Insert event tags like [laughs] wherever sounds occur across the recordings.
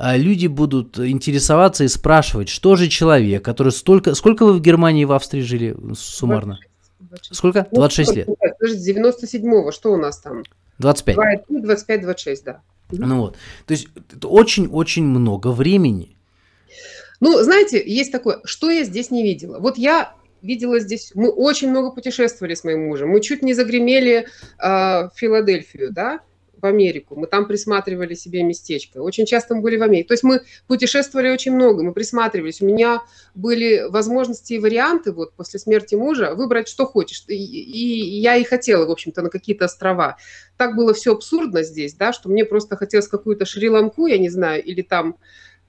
А, люди будут интересоваться и спрашивать, что же человек, который столько... Сколько вы в Германии и в Австрии жили суммарно? 26. Сколько? 26 ну, лет. Подожди, 97-го, что у нас там? 25. 25, 26, да. Ну вот. То есть очень-очень много времени. Ну, знаете, есть такое, что я здесь не видела. Вот я видела здесь, мы очень много путешествовали с моим мужем, мы чуть не загремели э, в Филадельфию, да, в Америку, мы там присматривали себе местечко. Очень часто мы были в Америке. То есть мы путешествовали очень много, мы присматривались. У меня были возможности и варианты вот после смерти мужа выбрать, что хочешь. И, и я и хотела, в общем-то, на какие-то острова. Так было все абсурдно здесь, да, что мне просто хотелось какую-то Шри-Ланку, я не знаю, или там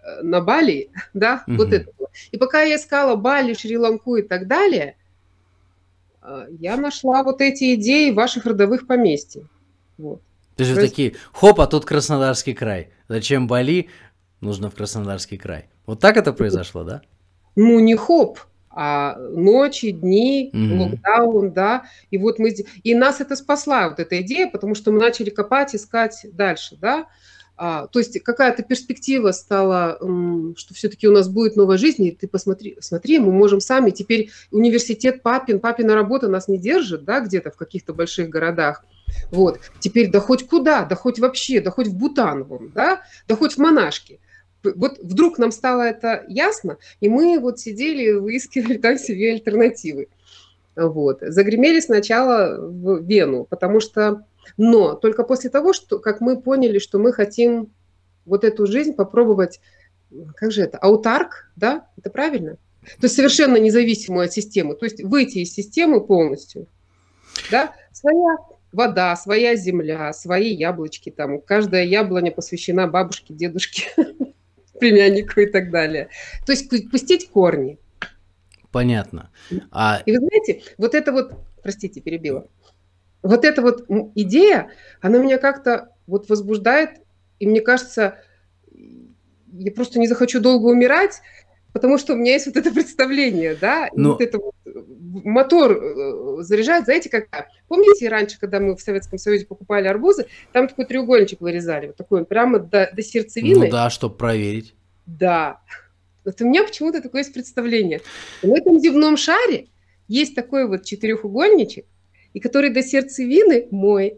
э, на Бали, [laughs] да, угу. вот это. И пока я искала Бали, Шри-Ланку и так далее, э, я нашла вот эти идеи ваших родовых поместьй. Вот. То есть вы такие, хоп, а тут Краснодарский край. Зачем Бали? Нужно в Краснодарский край. Вот так это произошло, да? Ну, не хоп, а ночи, дни, mm локдаун, да, и вот мы и нас это спасла вот эта идея, потому что мы начали копать, искать дальше, да, а, то есть какая-то перспектива стала, что все-таки у нас будет новая жизнь, и ты посмотри, смотри, мы можем сами, теперь университет папин, папина работа нас не держит, да, где-то в каких-то больших городах, вот. Теперь да хоть куда, да хоть вообще, да хоть в Бутан, вон, да, да хоть в Монашке. Вот вдруг нам стало это ясно, и мы вот сидели, выискивали там себе альтернативы. Вот. Загремели сначала в Вену, потому что... Но только после того, что, как мы поняли, что мы хотим вот эту жизнь попробовать, как же это, аутарк, да, это правильно? То есть совершенно независимую от системы, то есть выйти из системы полностью, да, своя вода, своя земля, свои яблочки там. Каждая яблоня посвящена бабушке, дедушке, [laughs] племяннику и так далее. То есть пустить корни. Понятно. А... И вы знаете, вот это вот, простите, перебила. Вот эта вот идея, она меня как-то вот возбуждает, и мне кажется, я просто не захочу долго умирать, потому что у меня есть вот это представление, да, и ну. вот это вот э, мотор э, заряжает, знаете, как, э, помните раньше, когда мы в Советском Союзе покупали арбузы, там такой треугольничек вырезали, вот такой, прямо до, до сердцевины. Ну да, чтобы проверить. Да. Вот у меня почему-то такое есть представление. В этом земном шаре есть такой вот четырехугольничек, и который до сердцевины мой.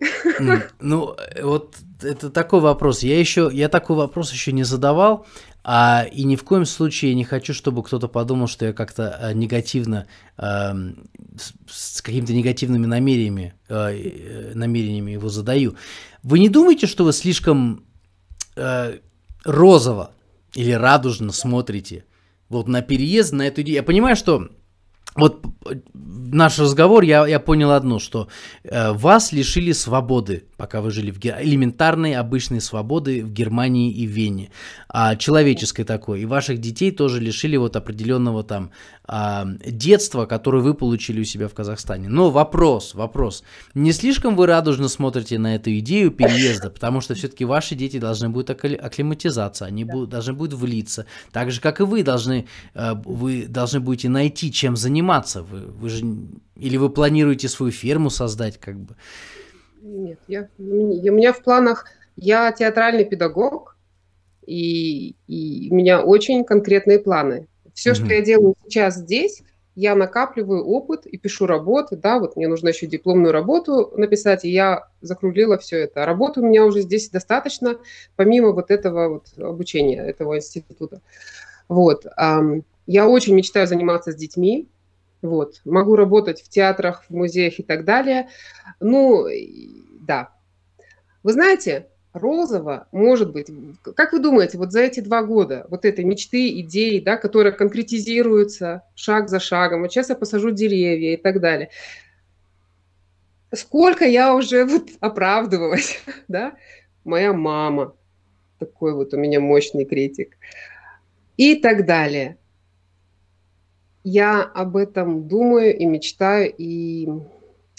Ну, э, вот это такой вопрос. Я еще, я такой вопрос еще не задавал, а, и ни в коем случае не хочу, чтобы кто-то подумал, что я как-то а, негативно, э, с, с какими-то негативными намерениями, а, э, намерениями его задаю. Вы не думаете, что вы слишком э, розово или радужно смотрите вот на переезд, на эту идею? Я понимаю, что вот э, наш разговор, я, я понял одно, что э, вас лишили свободы, пока вы жили в Гер... элементарной обычной свободы в Германии и Вене, а, человеческой такой, и ваших детей тоже лишили вот определенного там а, детства, которое вы получили у себя в Казахстане. Но вопрос, вопрос, не слишком вы радужно смотрите на эту идею переезда, потому что все-таки ваши дети должны будут акклиматизаться, они будут, должны будут влиться, так же как и вы должны, э, вы должны будете найти чем заниматься заниматься? Вы, вы же... Или вы планируете свою фирму создать как бы? Нет, я, у меня в планах... Я театральный педагог, и, и у меня очень конкретные планы. Все, mm-hmm. что я делаю сейчас здесь, я накапливаю опыт и пишу работы, да, вот мне нужно еще дипломную работу написать, и я закруглила все это. А работы у меня уже здесь достаточно, помимо вот этого вот обучения, этого института. Вот. Я очень мечтаю заниматься с детьми, вот. Могу работать в театрах, в музеях и так далее. Ну, да. Вы знаете, розово может быть, как вы думаете, вот за эти два года вот этой мечты, идеи, да, которые конкретизируются шаг за шагом, вот сейчас я посажу деревья и так далее, сколько я уже вот оправдывалась, [laughs] да, моя мама, такой вот у меня мощный критик, и так далее я об этом думаю и мечтаю, и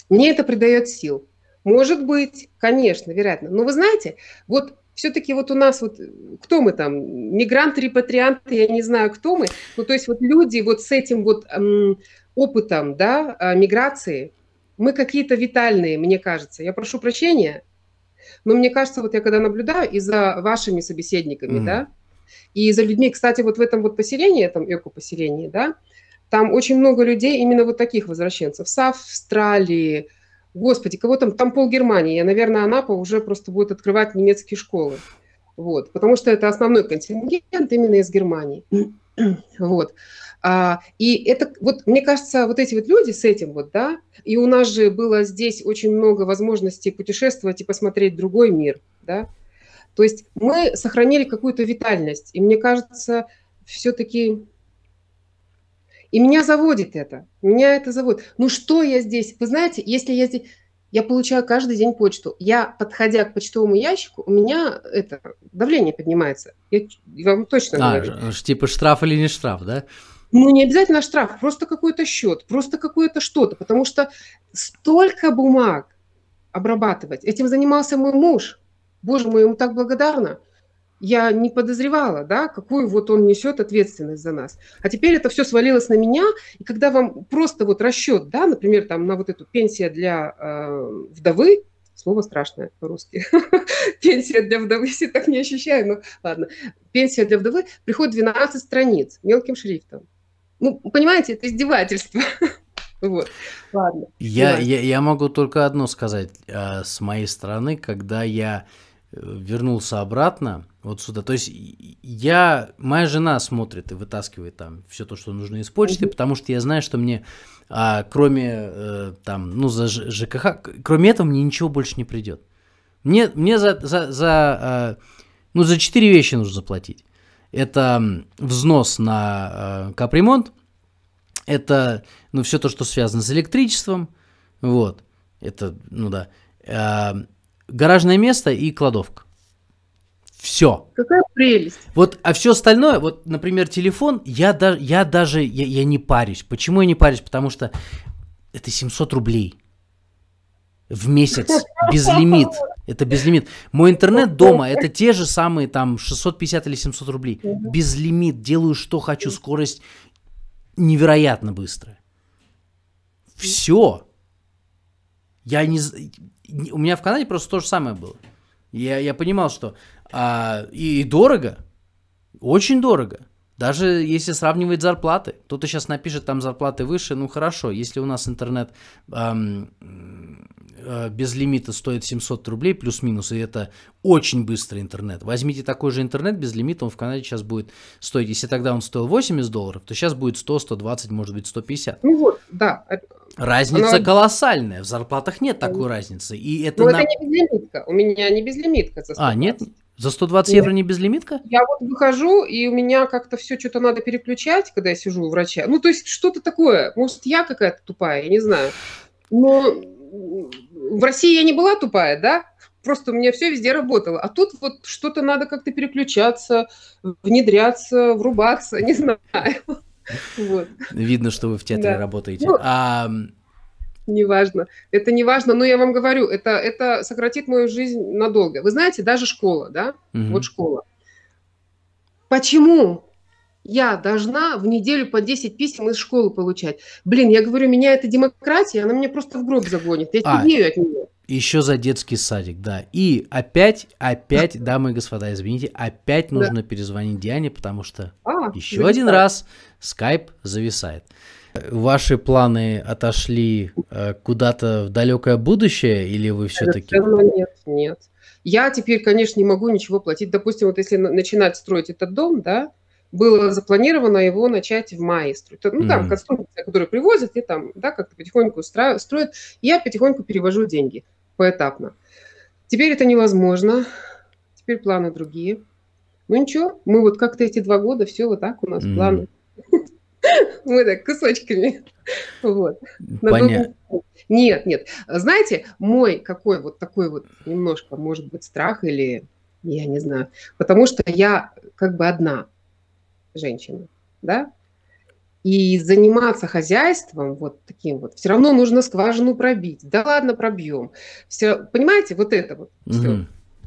мне это придает сил. Может быть, конечно, вероятно. Но вы знаете, вот все-таки вот у нас вот, кто мы там, мигранты, репатрианты, я не знаю, кто мы, ну, то есть вот люди вот с этим вот эм, опытом, да, э, миграции, мы какие-то витальные, мне кажется. Я прошу прощения, но мне кажется, вот я когда наблюдаю и за вашими собеседниками, mm-hmm. да, и за людьми, кстати, вот в этом вот поселении, этом эко-поселении, да, там очень много людей, именно вот таких возвращенцев, с Австралии, господи, кого там, там пол Германии, я, наверное, Анапа уже просто будет открывать немецкие школы. Вот, потому что это основной контингент именно из Германии. [clears throat] Вот. А, и это, вот, мне кажется, вот эти вот люди с этим вот, да, и у нас же было здесь очень много возможностей путешествовать и посмотреть другой мир, да. То есть мы сохранили какую-то витальность, и мне кажется, все-таки и меня заводит это. Меня это заводит. Ну что я здесь? Вы знаете, если я здесь... Я получаю каждый день почту. Я, подходя к почтовому ящику, у меня это давление поднимается. Я, я вам точно а, говорю. Типа штраф или не штраф, да? Ну, не обязательно штраф, просто какой-то счет, просто какое-то что-то, потому что столько бумаг обрабатывать. Этим занимался мой муж. Боже мой, ему так благодарна я не подозревала, да, какую вот он несет ответственность за нас. А теперь это все свалилось на меня, и когда вам просто вот расчет, да, например, там на вот эту пенсия для э, вдовы, слово страшное по-русски, [laughs] пенсия для вдовы, все так не ощущаю, но ну ладно, пенсия для вдовы, приходит 12 страниц мелким шрифтом. Ну, понимаете, это издевательство. [laughs] Вот. Ладно. Я, я, я могу только одно сказать э, с моей стороны, когда я э, вернулся обратно, вот сюда. То есть я, моя жена смотрит и вытаскивает там все то, что нужно из почты, mm-hmm. потому что я знаю, что мне, а, кроме э, там, ну, за ЖКХ, кроме этого мне ничего больше не придет. Мне, мне за, за, за, э, ну, за четыре вещи нужно заплатить. Это взнос на э, капремонт, это, ну, все то, что связано с электричеством, вот, это, ну да, э, гаражное место и кладовка. Все. Какая прелесть. Вот, а все остальное, вот, например, телефон, я, да, я даже, я, я не парюсь. Почему я не парюсь? Потому что это 700 рублей в месяц, безлимит. Это безлимит. Мой интернет дома, это те же самые там 650 или 700 рублей. Безлимит, делаю что хочу, скорость невероятно быстрая. Все. Я не... У меня в Канаде просто то же самое было. Я, я понимал, что а, и, и дорого, очень дорого. Даже если сравнивать зарплаты, кто-то сейчас напишет, там зарплаты выше, ну хорошо, если у нас интернет эм, э, без лимита стоит 700 рублей плюс-минус, и это очень быстрый интернет. Возьмите такой же интернет без лимита, он в Канаде сейчас будет стоить, если тогда он стоил 80 долларов, то сейчас будет 100, 120, может быть 150. Ну вот, да. Разница Она... колоссальная, в зарплатах нет такой разницы. И ну, это, Но на... это не безлимитка, у меня не безлимитка. За А, нет? За 120 евро не безлимитка? Я вот выхожу, и у меня как-то все что-то надо переключать, когда я сижу у врача. Ну, то есть что-то такое. Может, я какая-то тупая, я не знаю. Но в России я не была тупая, да? Просто у меня все везде работало. А тут вот что-то надо как-то переключаться, внедряться, врубаться, [laughs] не знаю. Видно, что вы в театре работаете. Ну, а, неважно. Это неважно, но я вам говорю, это, это сократит мою жизнь надолго. Вы знаете, даже школа, да? Угу. Вот школа. Почему я должна в неделю по 10 писем из школы получать? Блин, я говорю, меня это демократия, она меня просто в гроб загонит. Я а, от нее. Еще за детский садик, да. И опять, опять, [laughs] дамы и господа, извините, опять нужно да. перезвонить Диане, потому что а, еще один раз скайп зависает. Ваши планы отошли э, куда-то в далекое будущее или вы все-таки... Нет, нет. Я теперь, конечно, не могу ничего платить. Допустим, вот если начинать строить этот дом, да, было запланировано его начать в мае строить. Ну, там mm-hmm. конструкция, которую привозят, и там, да, как-то потихоньку строят. Я потихоньку перевожу деньги поэтапно. Теперь это невозможно. Теперь планы другие. Ну ничего, мы вот как-то эти два года, все вот так у нас mm планы. [laughs] Мы так кусочками. Вот. Понятно. Нет, нет. Знаете, мой какой вот такой вот немножко, может быть, страх или я не знаю, потому что я как бы одна женщина, да, и заниматься хозяйством вот таким вот, все равно нужно скважину пробить. Да ладно, пробьем. Все, понимаете, вот это вот. Угу. Все.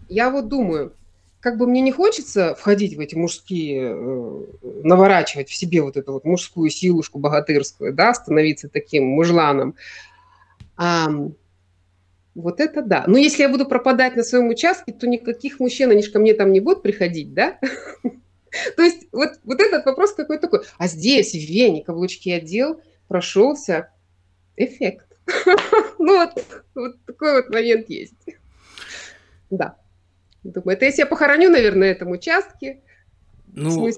Я вот думаю, как бы мне не хочется входить в эти мужские, э, наворачивать в себе вот эту вот мужскую силушку богатырскую, да, становиться таким мужланом. А, вот это да. Но если я буду пропадать на своем участке, то никаких мужчин, они же ко мне там не будут приходить, да? [laughs] То есть вот, вот этот вопрос какой то такой. А здесь, в Вене, каблучки одел, прошелся эффект. [laughs] Ну вот, вот такой вот момент есть. Да. Думаю, это я себя похороню, наверное, на этом участке. Ну,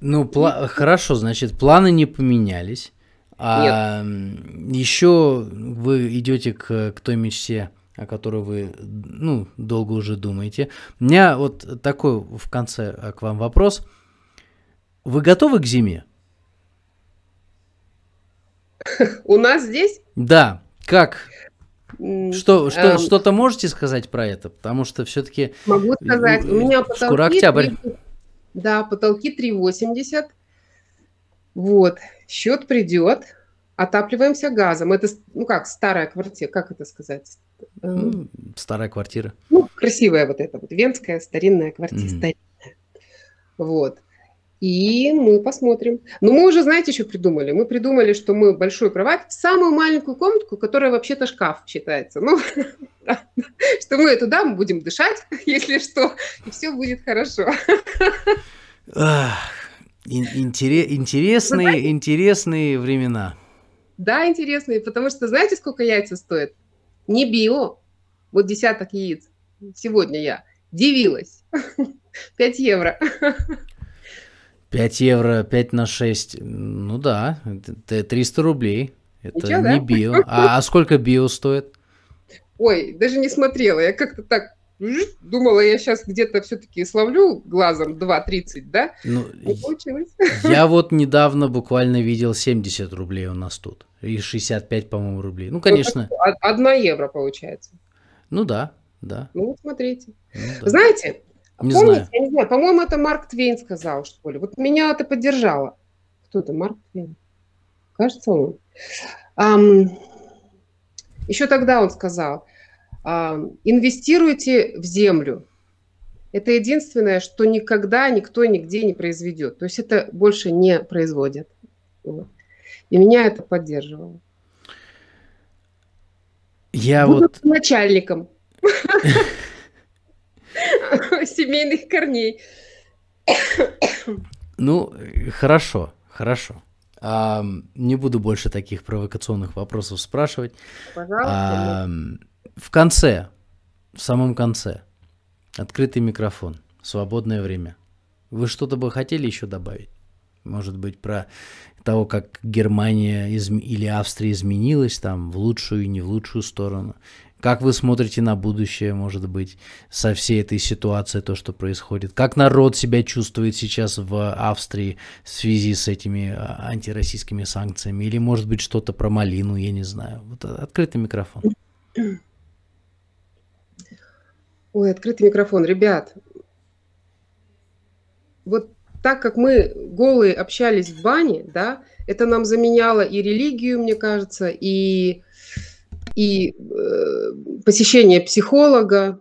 ну пла- хорошо, значит, планы не поменялись. А Нет. еще вы идете к, к той мечте, о которой вы ну, долго уже думаете. У меня вот такой в конце а, к вам вопрос. Вы готовы к зиме? [laughs] У нас здесь? Да. Как? Что, что, эм, что-то можете сказать про это? Потому что все-таки... Могу сказать, у меня потолки... Скоро октябрь. 3, да, потолки 3,80. Вот, счет придет. Отапливаемся газом. Это, ну как, старая квартира, как это сказать? Э, ну, старая квартира. Ну, красивая вот эта вот, венская старинная квартира. Mm-hmm. Старинная. Вот и мы посмотрим. Но мы уже, знаете, еще придумали. Мы придумали, что мы большой кровать, самую маленькую комнатку, которая вообще-то шкаф считается. Ну, [laughs] что мы туда будем дышать, [laughs] если что, и все будет хорошо. Интересные, интересные времена. Да, интересные, потому что знаете, сколько яйца стоит? Не био, вот десяток яиц сегодня я дивилась. 5 [laughs] евро. 5 евро, 5 на 6, ну да, это 300 рублей. Это Ничего, не да? био. А, а сколько био стоит? Ой, даже не смотрела, я как-то так думала, я сейчас где-то все-таки словлю глазом 2.30, да? Ну, получилось. Я [laughs] вот недавно буквально видел 70 рублей у нас тут. И 65, по-моему, рублей. Ну, ну конечно. Одна евро получается. Ну да, да. Ну, смотрите. Ну, да. Знаете, а не Помните, знаю. я не знаю, по-моему, это Марк Твейн сказал, что ли. Вот меня это поддержало. Кто это, Марк Твейн? Кажется, он. Um, еще тогда он сказал, um, инвестируйте в землю. Это единственное, что никогда никто нигде не произведет. То есть это больше не производят. И меня это поддерживало. Я Буду вот... начальником. [laughs] [laughs] семейных корней. Ну, хорошо, хорошо. А, не буду больше таких провокационных вопросов спрашивать. Пожалуйста. А, в конце, в самом конце, открытый микрофон, свободное время. Вы что-то бы хотели еще добавить? Может быть, про того, как Германия из... или Австрия изменилась там в лучшую и не в лучшую сторону? Как вы смотрите на будущее, может быть, со всей этой ситуации, то, что происходит? Как народ себя чувствует сейчас в Австрии в связи с этими э, антироссийскими санкциями? Или, может быть, что-то про малину, я не знаю. Вот э, открытый микрофон. Ой, открытый микрофон. Ребят, вот так как мы голые общались в бане, да, это нам заменяло и религию, мне кажется, и и э, посещение психолога.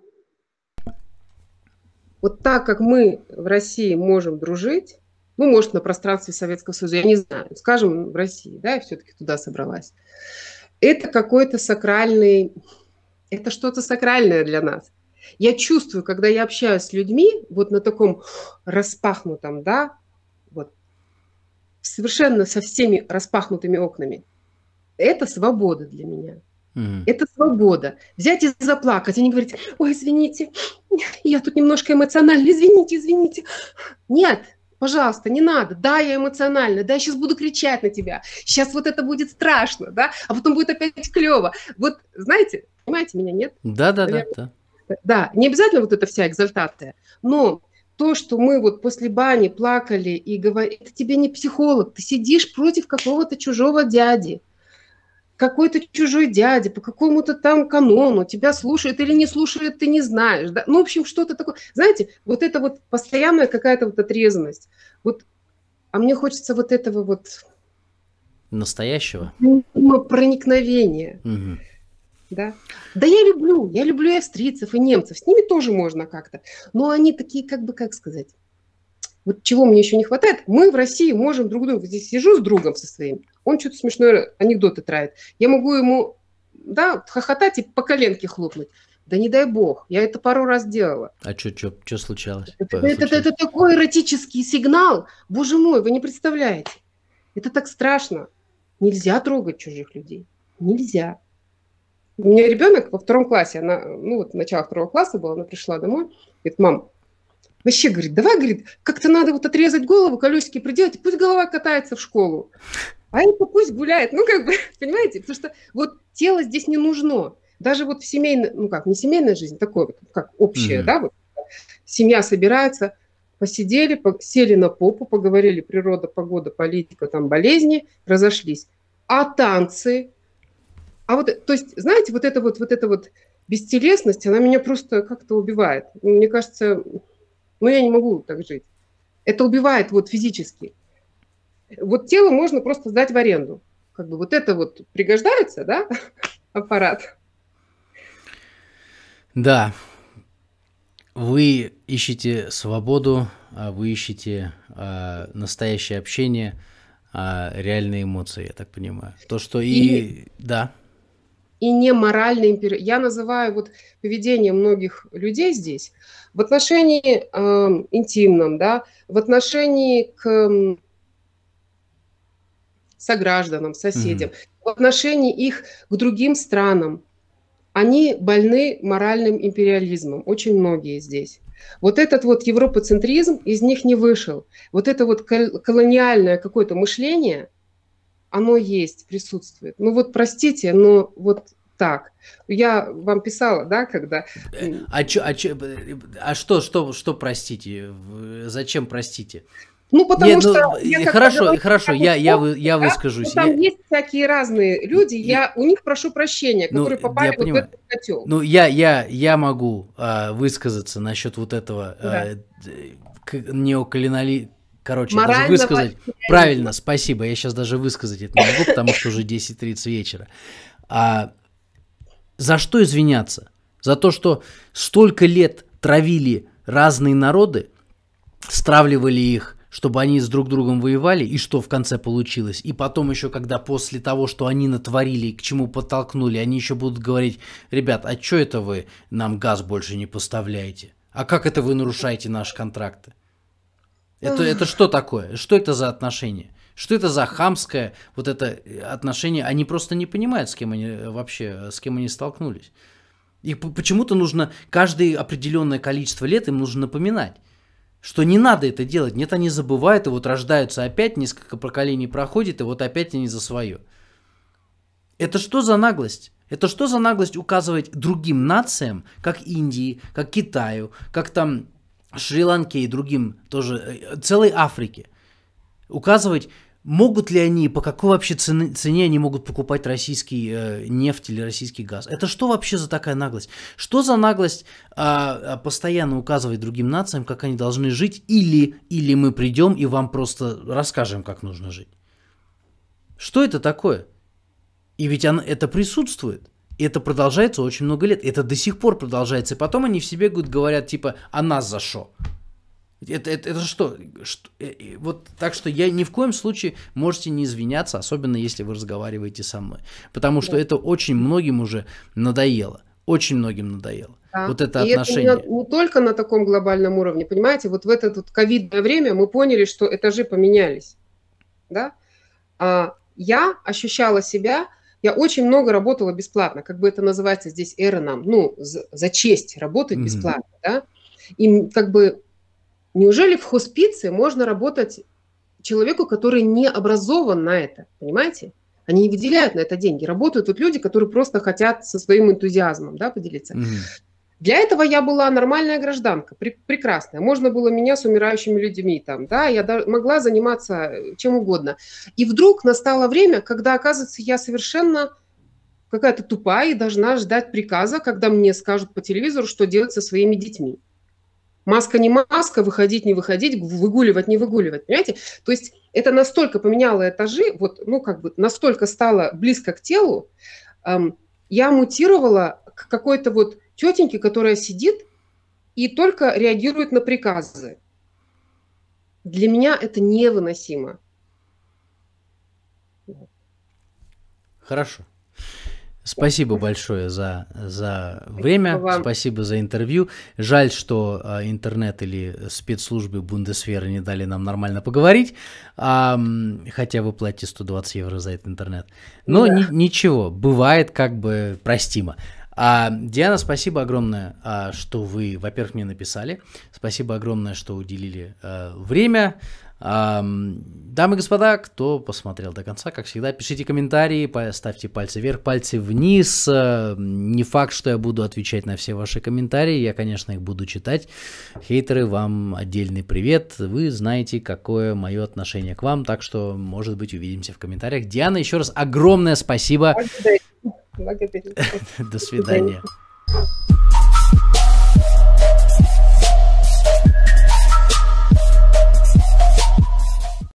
Вот так как мы в России можем дружить, ну, может, на пространстве Советского Союза, я не знаю, скажем, в России, да, я все-таки туда собралась. Это какой-то сакральный, это что-то сакральное для нас. Я чувствую, когда я общаюсь с людьми, вот на таком распахнутом, да, вот, совершенно со всеми распахнутыми окнами, это свобода для меня – это свобода. Взять и заплакать, и не говорить, ой, извините, я тут немножко эмоционально, извините, извините. Нет, пожалуйста, не надо, да, я эмоционально, да, я сейчас буду кричать на тебя, сейчас вот это будет страшно, да, а потом будет опять клево. Вот, знаете, понимаете, меня нет? Да, да, да, да. Да, не обязательно вот эта вся экзальтация, но то, что мы вот после бани плакали и говорили, это тебе не психолог, ты сидишь против какого-то чужого дяди, какой-то чужой дядя по какому-то там канону тебя слушает или не слушает, ты не знаешь. Да? Ну, в общем, что-то такое. Знаете, вот это вот постоянная какая-то вот отрезанность. Вот, а мне хочется вот этого вот... Настоящего? Проникновения. Угу. Да. да я люблю, я люблю и австрийцев, и немцев, с ними тоже можно как-то, но они такие, как бы, как сказать, вот чего мне еще не хватает, мы в России можем друг друга здесь сижу с другом со своим, он что-то смешное анекдоты тратит, я могу ему, да, хохотать и по коленке хлопнуть. Да не дай бог, я это пару раз делала. А что случалось? Это, это, это, это такой эротический сигнал, боже мой, вы не представляете. Это так страшно. Нельзя трогать чужих людей. Нельзя. У меня ребенок во втором классе, она, ну вот начало второго класса было, она пришла домой, говорит, мам, Вообще, говорит, давай, говорит, как-то надо вот отрезать голову, колесики приделать, пусть голова катается в школу. А это пусть гуляет. Ну, как бы, [laughs] понимаете? Потому что вот тело здесь не нужно. Даже вот в семейной, ну как, не семейная жизнь, такое вот, как общее, mm-hmm. да, вот семья собирается, посидели, сели на попу, поговорили природа, погода, политика, там болезни, разошлись. А танцы? А вот, то есть, знаете, вот это вот, вот это вот бестелесность, она меня просто как-то убивает. Мне кажется, но я не могу так жить. Это убивает вот физически. Вот тело можно просто сдать в аренду. Как бы вот это вот пригождается, да, [laughs] аппарат. Да. Вы ищете свободу, а вы ищете э, настоящее общение, э, реальные эмоции, я так понимаю. То, что и... и... Да и не моральный империализм. Я называю вот поведение многих людей здесь в отношении э, интимном, да, в отношении к э, согражданам, соседям, mm-hmm. в отношении их к другим странам. Они больны моральным империализмом, очень многие здесь. Вот этот вот европоцентризм из них не вышел. Вот это вот колониальное какое-то мышление – оно есть, присутствует. Ну вот простите, но вот так. Я вам писала, да, когда... Э, а, чё, а, чё, э, а что, что, что простите? Зачем простите? Ну, потому Нет, ну, что... Ну, я, э, хорошо, говорю, хорошо, я, я, вы, я выскажусь. там я... есть всякие разные люди, я у них прошу прощения, ну, которые ну, попали вот понимаю. в этот котел. Ну, я, я, я могу а, высказаться насчет вот этого да. а, неоколонали Короче, Морально даже высказать. Потеряли. Правильно, спасибо. Я сейчас даже высказать это не могу, потому что уже 10.30 вечера. А за что извиняться? За то, что столько лет травили разные народы, стравливали их, чтобы они с друг другом воевали, и что в конце получилось. И потом еще, когда после того, что они натворили к чему подтолкнули, они еще будут говорить, ребят, а что это вы нам газ больше не поставляете? А как это вы нарушаете наши контракты? Это, это что такое? Что это за отношения? Что это за хамское вот это э, отношение? Они просто не понимают, с кем они э, вообще, э, с кем они столкнулись. И почему-то нужно каждое определенное количество лет им нужно напоминать, что не надо это делать. Нет, они забывают, и вот рождаются опять, несколько поколений проходит, и вот опять они за свое. Это что за наглость? Это что за наглость указывать другим нациям, как Индии, как Китаю, как там Шри-Ланке и другим тоже, э, целой Африке, указывать, могут ли они, по какой вообще цене, цене они могут покупать российский э, нефть или российский газ. Это что вообще за такая наглость? Что за наглость э, постоянно указывать другим нациям, как они должны жить, или, или мы придем и вам просто расскажем, как нужно жить? Что это такое? И ведь она, это присутствует. И это продолжается очень много лет. Это до сих пор продолжается. И потом они в себе говорят, типа, а нас за что? Это, это, это что? что? Э, э, вот так что я ни в коем случае можете не извиняться, особенно если вы разговариваете со мной. Потому что да. это очень многим уже надоело. Очень многим надоело. Да. Вот это и отношение. Это не, не только на таком глобальном уровне, понимаете, вот в это вот ковидное время мы поняли, что этажи поменялись. Да? А, я ощущала себя я очень много работала бесплатно, как бы это называется здесь эра нам, ну, за, за честь работать mm-hmm. бесплатно, да. И как бы неужели в хоспице можно работать человеку, который не образован на это, понимаете? Они не выделяют на это деньги. Работают тут люди, которые просто хотят со своим энтузиазмом да, поделиться. Mm-hmm. Для этого я была нормальная гражданка, пр прекрасная. Можно было меня с умирающими людьми там, да, я могла заниматься э, чем угодно. И вдруг настало время, когда, оказывается, я совершенно какая-то тупая и должна ждать приказа, когда мне скажут по телевизору, что делать со своими детьми. Маска не маска, выходить не выходить, выгуливать не выгуливать, понимаете? То есть это настолько поменяло этажи, вот, ну, как бы настолько стало близко к телу, эм, я мутировала к какой-то вот тетеньки, которая сидит и только реагирует на приказы. Для меня это невыносимо. Хорошо. Спасибо большое за, за время, спасибо, вам. спасибо за интервью. Жаль, что а, интернет или спецслужбы Бундесвера не дали нам нормально поговорить, а, хотя вы платите 120 евро за этот интернет. Но да. ни, ничего, бывает как бы простимо. А, Диана, спасибо огромное, а, что вы, во-первых, мне написали. Спасибо огромное, что уделили а, время. А, дамы и господа, кто посмотрел до конца, как всегда, пишите комментарии, ставьте пальцы вверх, пальцы вниз. А, не факт, что я буду отвечать на все ваши комментарии, я, конечно, их буду читать. Хейтеры, вам отдельный привет. Вы знаете, какое мое отношение к вам, так что, может быть, увидимся в комментариях. Диана, еще раз огромное спасибо. Спасибо Благодарю. [laughs] До свидания.